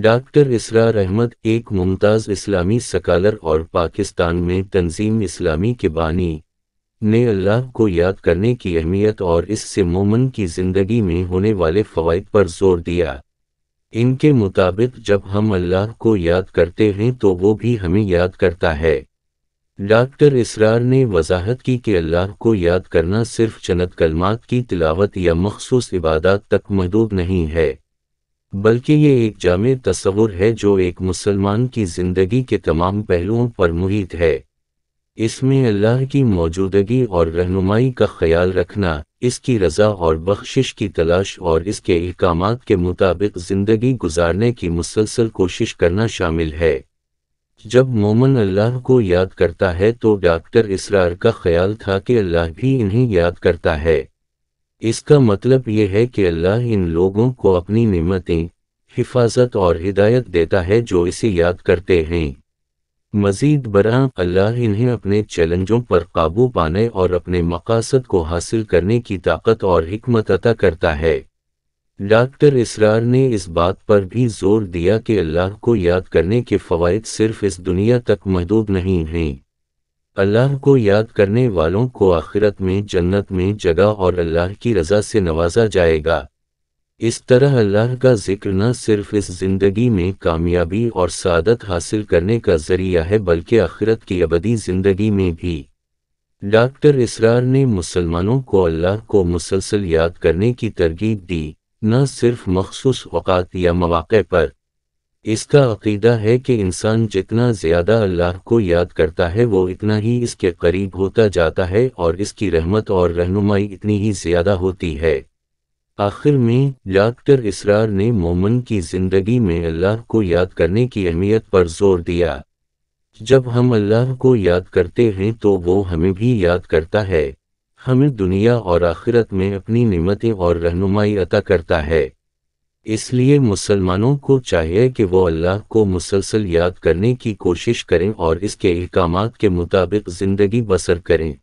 doctor इसरार अहमद एक मुमताज़ इस्लामी सकालर और पाकिस्तान में तंजीम इस्लामी के बानी ने अल्लाह को याद करने की अहमियत और इससे मोमन की ज़िंदगी में होने वाले फ़वाद पर जोर दिया इनके मुताबिक जब हम अल्लाह को याद करते हैं तो वो भी हमें याद करता है डॉक्टर इसरार ने वजाहत की कि अल्लाह को याद करना सिर्फ चनत कलमात की तिलावत या मखसूस इबादत तक महदूद नहीं है बल्कि ये एक जाम तस्वुर है जो एक मुसलमान की ज़िंदगी के तमाम पहलुओं पर मुहित है इसमें अल्लाह की मौजूदगी और रहनुमाई का ख्याल रखना इसकी रजा और बख्शिश की तलाश और इसके अहकाम के मुताबिक ज़िंदगी गुजारने की मुसलसल कोशिश करना शामिल है जब मोमन अल्लाह को याद करता है तो डॉक्टर इसरार का ख्याल था कि अल्लाह भी इन्हें याद करता है इसका मतलब ये है कि अल्लाह इन लोगों को अपनी नमतें हिफाजत और हिदायत देता है जो इसे याद करते हैं मजीद बरह अल्लाह इन्हें अपने चैलेंजों पर काबू पाने और अपने मकासद को हासिल करने की ताकत और हमत अता करता है डॉक्टर इसरार ने इस बात पर भी जोर दिया कि अल्लाह को याद करने के फ़वाद सिर्फ इस दुनिया तक महदूद नहीं हैं अल्लाह को याद करने वालों को आखिरत में जन्नत में जगह और अल्लाह की रजा से नवाजा जाएगा इस तरह अल्लाह का जिक्र न सिर्फ इस जिंदगी में कामयाबी और सादत हासिल करने का जरिया है बल्कि आखिरत की अबदी जिंदगी में भी डॉक्टर इसरार ने मुसलमानों को अल्लाह को मुसलसल याद करने की तरगीब दी न सिर्फ मखसूस अवकात या मौाक़े पर इसका अकीदा है कि इंसान जितना ज़्यादा अल्लाह को याद करता है वो इतना ही इसके करीब होता जाता है और इसकी रहमत और रहनुमाई इतनी ही ज़्यादा होती है आखिर में डॉक्टर इसरार ने मोमन की ज़िंदगी में अल्लाह को याद करने की अहमियत पर जोर दिया जब हम अल्लाह को याद करते हैं तो वो हमें भी याद करता है हमें दुनिया और आखिरत में अपनी नमतें और रहनुमाई अता करता है इसलिए मुसलमानों को चाहिए कि वो अल्लाह को मुसलसल याद करने की कोशिश करें और इसके अहकाम के मुताबिक ज़िंदगी बसर करें